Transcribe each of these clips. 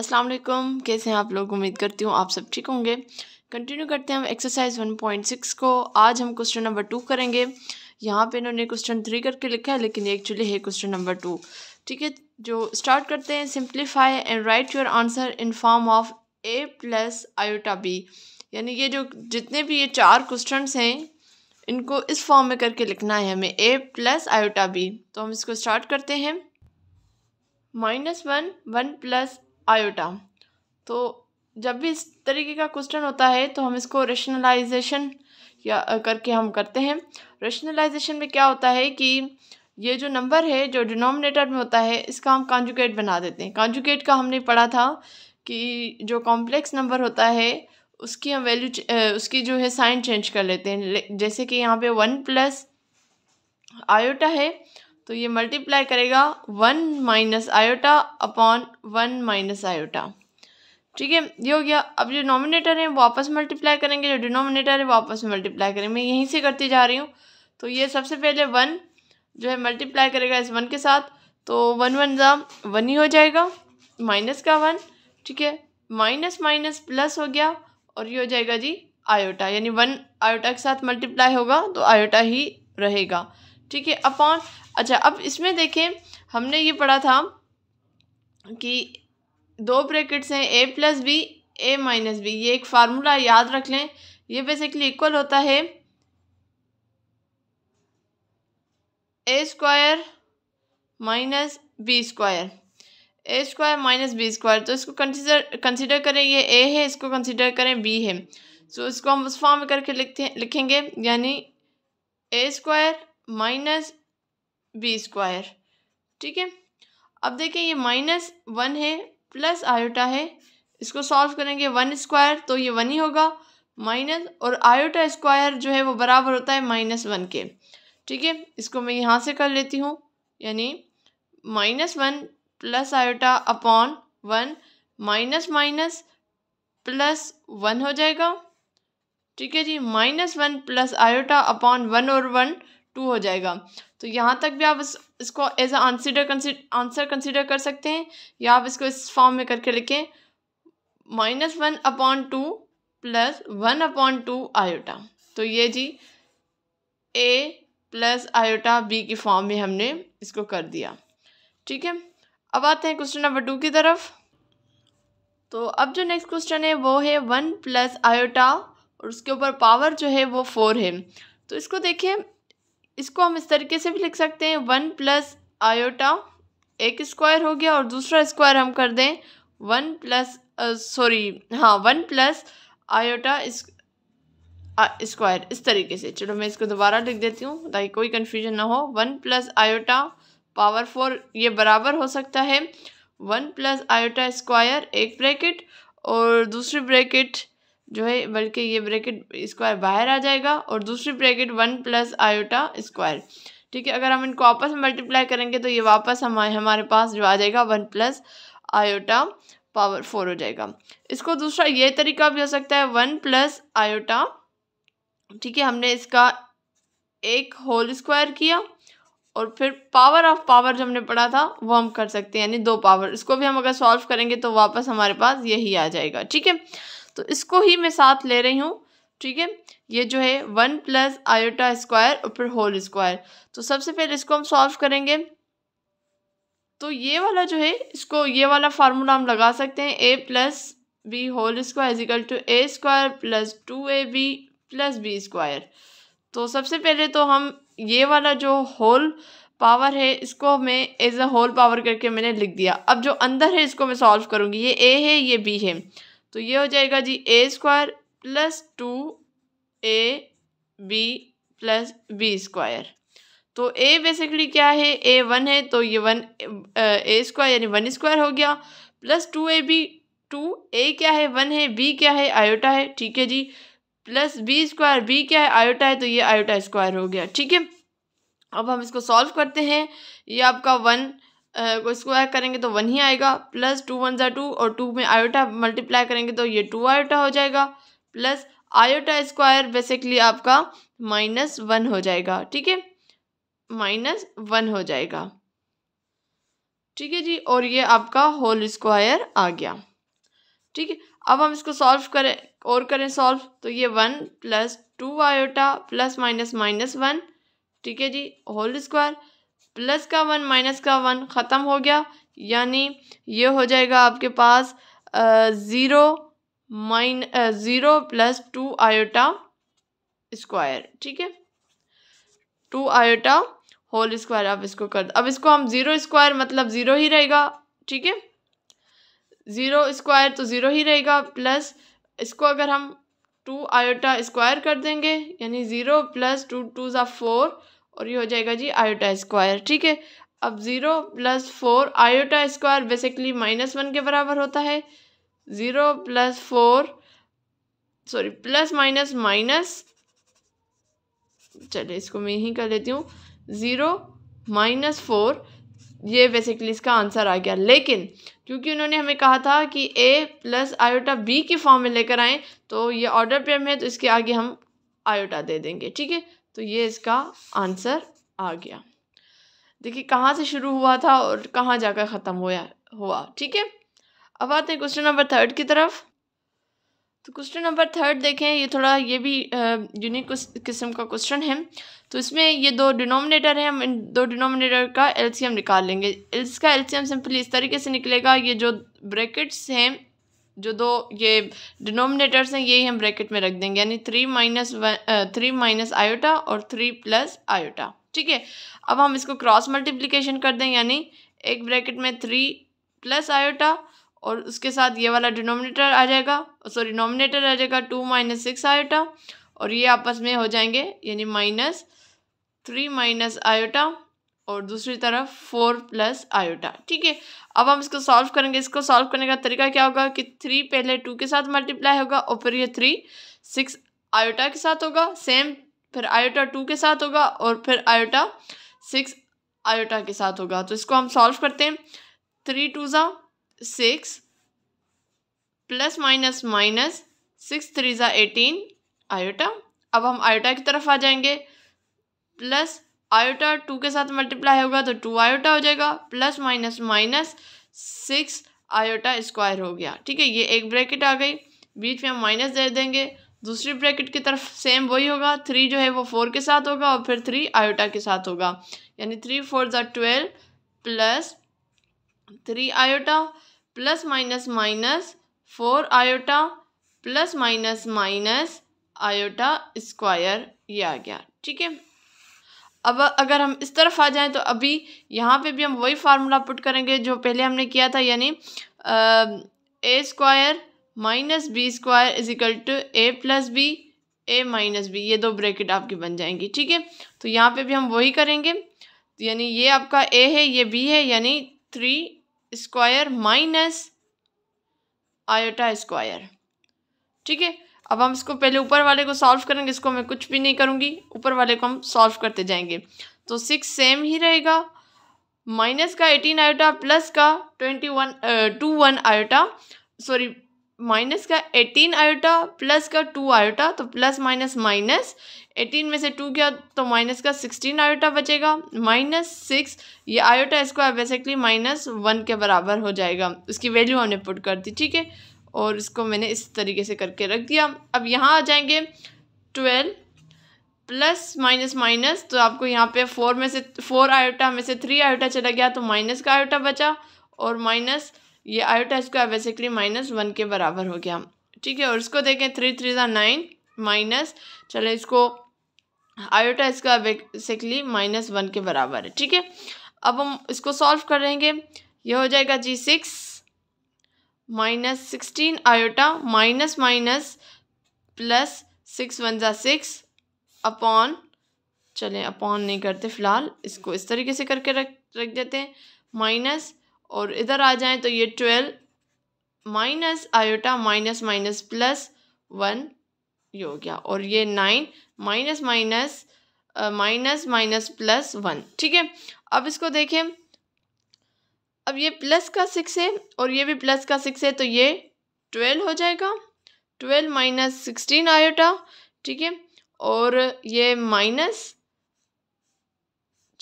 अस्सलाम वालेकुम कैसे हैं आप लोग उम्मीद करती हूँ आप सब ठीक होंगे कंटिन्यू करते हैं हम एक्सरसाइज वन पॉइंट सिक्स को आज हम क्वेश्चन नंबर टू करेंगे यहाँ पे इन्होंने क्वेश्चन थ्री करके लिखा है लेकिन एक्चुअली है क्वेश्चन नंबर टू ठीक है जो स्टार्ट करते हैं simplify and write your answer in form of A plus iota B यानी ये जो जितने भी ये चार क्वेश्चन हैं इनको इस फॉर्म में करके लिखना है हमें ए प्लस आयोटा बी तो हम इसको स्टार्ट करते हैं minus one one plus iota तो जब भी इस तरीके का क्वेश्चन होता है तो हम इसको रेशनलाइजेशन या करके हम करते हैं रेशनलाइजेशन में क्या होता है कि ये जो नंबर है जो डिनोमिनेटर में होता है इसका हम कॉन्जुकेट बना देते हैं कॉन्जुकेट का हमने पढ़ा था कि जो कॉम्प्लेक्स नंबर होता है उसकी हम वैल्यू उसकी जो है साइन चेंज कर लेते हैं जैसे कि यहाँ पे वन प्लस आयोटा है तो ये मल्टीप्लाई करेगा one minus iota upon one minus iota ठीक है ये हो गया अब जो नॉमिनेटर है वो आपस मल्टीप्लाई करेंगे जो डिनोमिनेटर है वो आपस में मल्टीप्लाई करेंगे मैं यहीं से करती जा रही हूँ तो ये सबसे पहले वन जो है मल्टीप्लाई करेगा इस वन के साथ तो वन वन ज़ा वन ही हो जाएगा माइनस का वन ठीक है माइनस माइनस प्लस हो गया और ये हो जाएगा जी आयोटा यानी वन आयोटा के साथ मल्टीप्लाई होगा तो आयोटा ही रहेगा ठीक है अपॉन अच्छा अब इसमें देखें हमने ये पढ़ा था कि दो ब्रैकेट्स हैं A plus B A minus B ये एक फार्मूला याद रख लें ये बेसिकली इक्वल होता है A square minus B square A square minus B square तो इसको कंसीडर कंसिडर करें ये ए है इसको कंसीडर करें बी है सो तो so, इसको हम उस फॉर्म में करके लिखते लिखेंगे यानी A square minus B square ठीक है अब देखें ये माइनस वन है प्लस आयोटा है इसको सॉल्व करेंगे वन स्क्वायर तो ये वन ही होगा माइनस और आयोटा स्क्वायर जो है वो बराबर होता है माइनस वन के ठीक है इसको मैं यहाँ से कर लेती हूँ यानी minus one plus iota upon one minus minus plus one हो जाएगा ठीक है जी minus one plus iota upon one और वन टू हो जाएगा तो यहाँ तक भी आप इस, इसको एज आंसर आंसर कंसिडर कर सकते हैं या आप इसको इस फॉर्म में करके लिखें minus one upon two plus one upon two iota तो ये जी ए प्लस आयोटा बी की फॉर्म में हमने इसको कर दिया ठीक है अब आते हैं क्वेश्चन नंबर टू की तरफ तो अब जो नेक्स्ट क्वेश्चन है वो है वन प्लस आयोटा और उसके ऊपर पावर जो है वो फोर है तो इसको देखिए इसको हम इस तरीके से भी लिख सकते हैं वन प्लस आयोटा एक स्क्वायर हो गया और दूसरा स्क्वायर हम कर दें वन प्लस सॉरी हाँ वन प्लस आयोटा स्क्वायर इस तरीके से चलो मैं इसको दोबारा लिख देती हूँ ताकि कोई कन्फ्यूजन ना हो one plus iota power four ये बराबर हो सकता है वन प्लस आयोटा स्क्वायर एक ब्रैकेट और दूसरी ब्रैकेट जो है बल्कि ये ब्रैकेट स्क्वायर बाहर आ जाएगा और दूसरी bracket one plus iota square ठीक है अगर हम इनको आपस में मल्टीप्लाई करेंगे तो ये वापस हमारे हमारे पास जो आ जाएगा one plus iota power four हो जाएगा इसको दूसरा ये तरीका भी हो सकता है वन प्लस आयोटा ठीक है हमने इसका एक होल स्क्वायर किया और फिर पावर ऑफ पावर जो हमने पढ़ा था वो हम कर सकते हैं यानी दो पावर इसको भी हम अगर सॉल्व करेंगे तो वापस हमारे पास यही आ जाएगा ठीक है तो इसको ही मैं साथ ले रही हूँ ठीक है ये जो है वन प्लस आयोटा स्क्वायर और फिर होल स्क्वायर तो सबसे पहले इसको हम सॉल्व करेंगे तो ये वाला जो है इसको ये वाला फार्मूला हम लगा सकते हैं A plus B whole square is equal to A square plus two A B plus B square तो सबसे पहले तो हम ये वाला जो होल पावर है इसको मैं एज अ होल पावर करके मैंने लिख दिया अब जो अंदर है इसको मैं सॉल्व करूँगी ये ए है ये बी है तो ये हो जाएगा जी A square plus two A B plus B square तो ए बेसिकली क्या है ए वन है तो ये वन ए स्क्वायर यानी वन स्क्वायर हो गया plus two A B two A क्या है वन है बी क्या है आयोटा है ठीक है जी प्लस बी स्क्वायर बी क्या है आयोटा है तो ये आयोटा स्क्वायर हो गया ठीक है अब हम इसको सॉल्व करते हैं ये आपका वन वो स्क्वायर करेंगे तो वन ही आएगा प्लस टू वन ज़ा टू और टू में आयोटा मल्टीप्लाई करेंगे तो ये टू आयोटा हो जाएगा प्लस आयोटा स्क्वायर बेसिकली आपका माइनस वन हो जाएगा ठीक है माइनस वन हो जाएगा ठीक है जी और ये आपका होल स्क्वायर आ गया ठीक है अब हम इसको सॉल्व करें और करें सॉल्व तो ये one plus two iota plus minus minus one ठीक है जी होल स्क्वायर प्लस का वन माइनस का वन ख़त्म हो गया यानी ये हो जाएगा आपके पास zero minus zero plus two iota square ठीक है टू आयोटा होल स्क्वायर आप इसको कर अब इसको हम ज़ीरो स्क्वायर मतलब ज़ीरो ही रहेगा ठीक है ज़ीरो स्क्वायर तो ज़ीरो ही रहेगा प्लस इसको अगर हम टू आयोटा स्क्वायर कर देंगे यानी ज़ीरो प्लस टू टू ज़ा फोर और ये हो जाएगा जी आयोटा स्क्वायर ठीक है अब zero plus four iota square basically minus one के बराबर होता है zero plus four sorry plus minus minus चलिए इसको मैं यहीं कर लेती हूँ ज़ीरो माइनस फोर ये बेसिकली इसका आंसर आ गया लेकिन क्योंकि उन्होंने हमें कहा था कि ए प्लस आयोटा बी की फॉर्म में लेकर आएँ तो ये ऑर्डर पेम है तो इसके आगे हम आयोटा दे देंगे ठीक है तो ये इसका आंसर आ गया देखिए कहाँ से शुरू हुआ था और कहाँ जाकर ख़त्म हुआ हुआ ठीक है अब आते हैं क्वेश्चन नंबर थर्ड की तरफ तो क्वेश्चन नंबर थर्ड देखें ये थोड़ा ये भी यूनिक किस्म का क्वेश्चन है तो इसमें ये दो डिनोमिनेटर हैं हम इन दो डिनोमिनेटर का एलसीएम निकाल लेंगे इसका एलसीएम सिंपली इस तरीके से निकलेगा ये जो ब्रैकेट्स हैं जो दो ये डिनोमिनेटर्स हैं यही हम ब्रैकेट में रख देंगे यानी three minus one three minus iota और थ्री प्लस आयोटा ठीक है अब हम इसको क्रॉस मल्टीप्लिकेशन कर दें यानी एक ब्रैकेट में थ्री प्लस आयोटा और उसके साथ ये वाला डिनोमिनेटर आ जाएगा सॉरी नोमिनेटर आ जाएगा टू माइनस सिक्स आयोटा और ये आपस में हो जाएंगे यानी माइनस थ्री माइनस आयोटा और दूसरी तरफ फोर प्लस आयोटा ठीक है अब हम इसको सॉल्व करेंगे इसको सॉल्व करने का तरीका क्या होगा कि थ्री पहले टू के साथ मल्टीप्लाई होगा और फिर ये थ्री सिक्स आयोटा के साथ होगा सेम फिर आयोटा टू के साथ होगा और फिर आयोटा सिक्स आयोटा के साथ होगा तो इसको हम सॉल्व करते हैं थ्री टू ज़ा six plus minus minus six three ज़ा एटीन आयोटा अब हम आयोटा की तरफ आ जाएंगे प्लस आयोटा टू के साथ मल्टीप्लाई होगा तो टू आयोटा हो जाएगा plus minus minus six iota square हो गया ठीक है ये एक ब्रैकेट आ गई बीच में हम माइनस दे देंगे दूसरी ब्रैकेट की तरफ सेम वही होगा थ्री जो है वो फोर के साथ होगा और फिर थ्री आयोटा के साथ होगा यानी थ्री फोर ज़ा twelve plus three iota plus minus minus four iota plus minus minus iota square ये आ गया ठीक है अब अगर हम इस तरफ आ जाएं तो अभी यहाँ पे भी हम वही फार्मूला पुट करेंगे जो पहले हमने किया था यानी A square minus B square is equal to A plus B A minus B ये दो ब्रैकेट आपकी बन जाएंगी ठीक है तो यहाँ पे भी हम वही करेंगे यानी ये आपका ए है ये बी है यानी three square minus iota square ठीक है अब हम इसको पहले ऊपर वाले को सॉल्व करेंगे इसको मैं कुछ भी नहीं करूँगी ऊपर वाले को हम सॉल्व करते जाएंगे तो सिक्स सेम ही रहेगा माइनस का एटीन आयोटा प्लस का twenty one two one iota sorry minus का एटीन आयोटा प्लस का टू आयोटा तो प्लस माइनस माइनस एटीन में से टू गया तो माइनस का सिक्सटीन आयोटा बचेगा माइनस सिक्स ये आयोटा इसको बेसिकली माइनस वन के बराबर हो जाएगा उसकी वैल्यू हमने पुट कर दी ठीक है और इसको मैंने इस तरीके से करके रख दिया अब यहाँ आ जाएंगे ट्वेल्व प्लस माइनस माइनस तो आपको यहाँ पे फोर में से फोर आयोटा में से थ्री आयोटा चला गया तो माइनस का आयोटा बचा और माइनस ये आयोटा इसका बेसिकली माइनस वन के बराबर हो गया ठीक है और इसको देखें थ्री थ्री ज़ा नाइन माइनस चले इसको आयोटा इसका बेसिकली माइनस वन के बराबर है ठीक है अब हम इसको सॉल्व करेंगे ये हो जाएगा जी six minus sixteen iota minus minus plus six one ज़ा सिक्स अपॉन चलें अपॉन नहीं करते फ़िलहाल इसको इस तरीके से करके रख रख देते हैं माइनस और इधर आ जाएं तो ये twelve minus iota minus minus plus one ये हो गया और ये nine minus minus minus minus plus one ठीक है अब इसको देखें अब ये प्लस का सिक्स है और ये भी प्लस का सिक्स है तो ये ट्वेल्व हो जाएगा ट्वेल्व माइनस सिक्सटीन आयोटा ठीक है और ये माइनस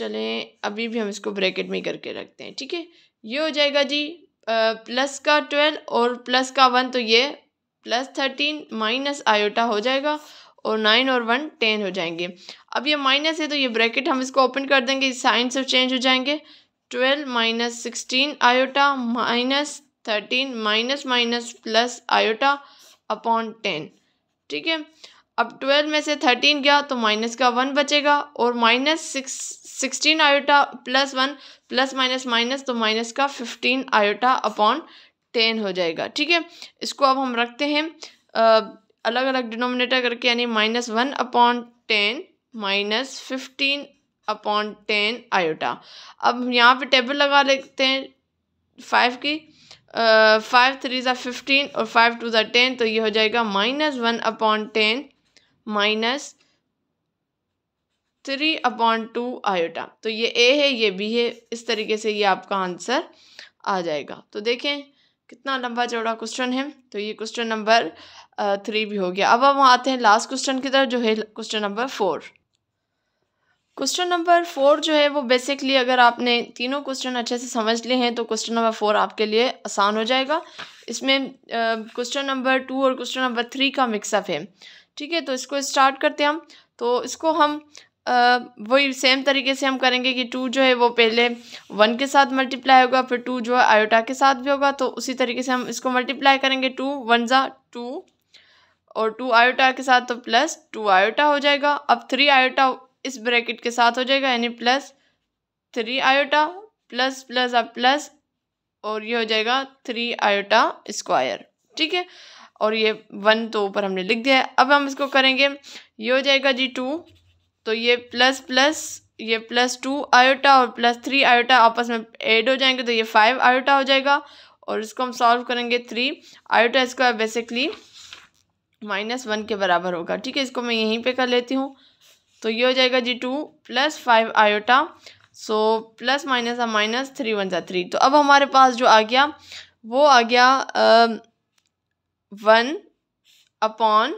चलें अभी भी हम इसको ब्रैकेट में करके रखते हैं ठीक है ये हो जाएगा जी आ, प्लस का ट्वेल्व और प्लस का वन तो ये प्लस थर्टीन माइनस आयोटा हो जाएगा और नाइन और वन टेन हो जाएंगे अब ये माइनस है तो ये ब्रैकेट हम इसको ओपन कर देंगे साइन से चेंज हो जाएंगे twelve minus sixteen iota minus thirteen minus minus plus iota upon ten ठीक है अब ट्वेल्व में से थर्टीन गया तो माइनस का वन बचेगा और minus six sixteen iota plus one plus minus minus तो माइनस का फिफ्टीन आयोटा अपॉन टेन हो जाएगा ठीक है इसको अब हम रखते हैं आ, अलग अलग डिनोमिनेटर करके यानी minus one upon ten minus fifteen upon ten iota अब यहाँ पे टेबल लगा लेते हैं फाइव की फाइव थ्री ज़ा फिफ्टीन और फाइव टू ज़ा टेन तो ये हो जाएगा minus one upon ten minus three upon two iota तो ये ए है ये बी है इस तरीके से ये आपका आंसर आ जाएगा तो देखें कितना लंबा चौड़ा क्वेश्चन है तो ये क्वेश्चन नंबर थ्री भी हो गया अब हम आते हैं लास्ट क्वेश्चन की तरफ जो है question number four question number four जो है वो बेसिकली अगर आपने तीनों क्वेश्चन अच्छे से समझ लिए हैं तो क्वेश्चन नंबर फोर आपके लिए आसान हो जाएगा इसमें क्वेश्चन नंबर टू और क्वेश्चन नंबर थ्री का मिक्सअप है ठीक है तो इसको स्टार्ट करते हैं हम तो इसको हम वही सेम तरीके से हम करेंगे कि टू जो है वो पहले वन के साथ मल्टीप्लाई होगा फिर टू जो है आयोटा के साथ भी होगा तो उसी तरीके से हम इसको मल्टीप्लाई करेंगे टू वन ज़ा टू और टू आयोटा के साथ तो प्लस टू आयोटा हो जाएगा अब थ्री आयोटा इस ब्रैकेट के साथ हो जाएगा यानी plus three iota plus plus अब प्लस और ये हो जाएगा थ्री आयोटा स्क्वायर ठीक है और ये वन तो ऊपर हमने लिख दिया है अब हम इसको करेंगे ये हो जाएगा जी टू तो ये प्लस प्लस ये प्लस टू आयोटा और प्लस थ्री आयोटा आपस में ऐड हो जाएंगे तो ये फाइव आयोटा हो जाएगा और इसको हम सॉल्व करेंगे three iota square basically minus one के बराबर होगा ठीक है इसको मैं यहीं पे कर लेती हूँ तो ये हो जाएगा z two plus five iota so plus minus आ माइनस थ्री वन सा थ्री तो अब हमारे पास जो आ गया वो आ गया वन अपॉन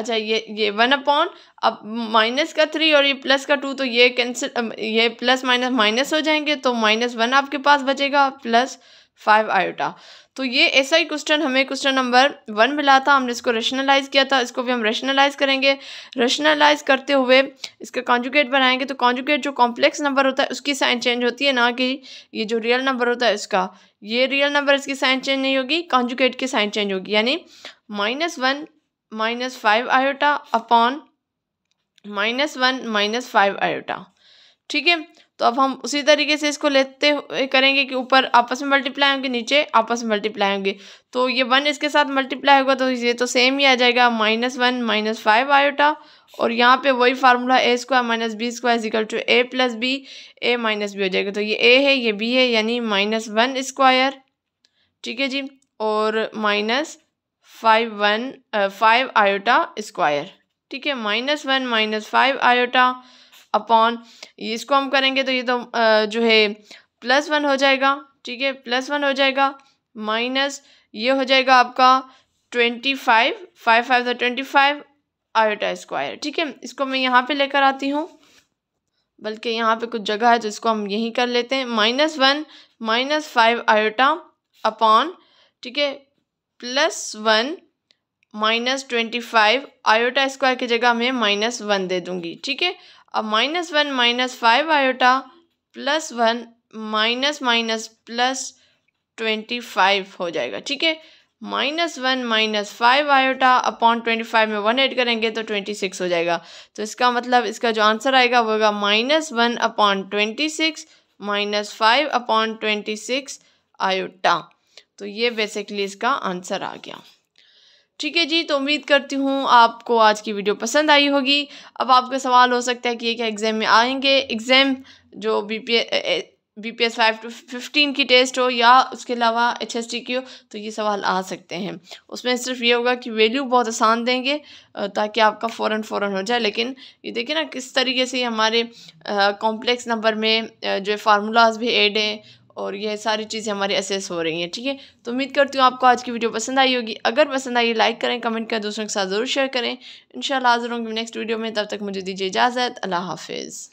अच्छा ये ये वन अपॉन अब माइनस का थ्री और ये प्लस का टू तो ये कैंसिल ये प्लस माइनस माइनस हो जाएंगे तो माइनस वन आपके पास बचेगा प्लस फाइव आयोटा तो ये ऐसा ही क्वेश्चन हमें क्वेश्चन नंबर वन मिला था हमने इसको रेशनलाइज किया था इसको भी हम रेशनलाइज करेंगे रेशनलाइज करते हुए इसका कॉन्जुगेट बनाएंगे तो कॉन्जुगेट जो कॉम्प्लेक्स नंबर होता है उसकी साइन चेंज होती है ना कि ये जो रियल नंबर होता है इसका ये रियल नंबर इसकी साइन चेंज नहीं होगी कॉन्जुगेट की साइन चेंज होगी यानी minus one minus five iota upon minus one minus five iota ठीक है तो अब हम उसी तरीके से इसको लेते करेंगे कि ऊपर आपस में मल्टीप्लाई होंगे नीचे आपस में मल्टीप्लाई होंगे तो ये वन इसके साथ मल्टीप्लाई होगा तो ये तो सेम ही आ जाएगा minus one minus five iota और यहाँ पे वही formula a square minus B square is equal to A plus B A minus b हो जाएगा तो ये ए है ये बी है यानी माइनस वन स्क्वायर ठीक है जी और minus five one five iota square ठीक है minus one minus five iota upon इसको हम करेंगे तो ये तो जो है प्लस वन हो जाएगा ठीक है प्लस वन हो जाएगा माइनस ये हो जाएगा आपका twenty five five five the twenty five iota square ठीक है इसको मैं यहाँ पे लेकर आती हूँ बल्कि यहाँ पे कुछ जगह है जिसको हम यहीं कर लेते हैं minus one minus five iota upon ठीक है plus one minus twenty five iota square की जगह मैं माइनस वन दे दूंगी ठीक है अब minus one minus five iota plus one minus minus plus twenty five हो जाएगा ठीक है minus one minus five iota upon twenty five में वन ऐड करेंगे तो ट्वेंटी सिक्स हो जाएगा तो इसका मतलब इसका जो आंसर आएगा वो होगा minus one upon twenty six minus five upon twenty six iota तो ये बेसिकली इसका आंसर आ गया ठीक है जी तो उम्मीद करती हूँ आपको आज की वीडियो पसंद आई होगी अब आपका सवाल हो सकता है कि ये क्या एग्ज़ाम में आएंगे एग्ज़ाम जो B P B P S five to fifteen की टेस्ट हो या उसके अलावा एच एस टी की हो तो ये सवाल आ सकते हैं उसमें सिर्फ ये होगा कि वैल्यू बहुत आसान देंगे ताकि आपका फ़ौर फ़ौर हो जाए लेकिन ये देखिए ना किस तरीके से हमारे कॉम्प्लेक्स नंबर में जो फार्मूलाज भी एड हैं और ये सारी चीज़ें हमारी असेस हो रही हैं ठीक है तो उम्मीद करती हूँ आपको आज की वीडियो पसंद आई होगी अगर पसंद आई लाइक करें कमेंट करें दूसरों के साथ ज़रूर शेयर करें इन शाला हाजिर होंगे नेक्स्ट वीडियो में तब तक मुझे दीजिए इजाज़त अल्लाह हाफिज़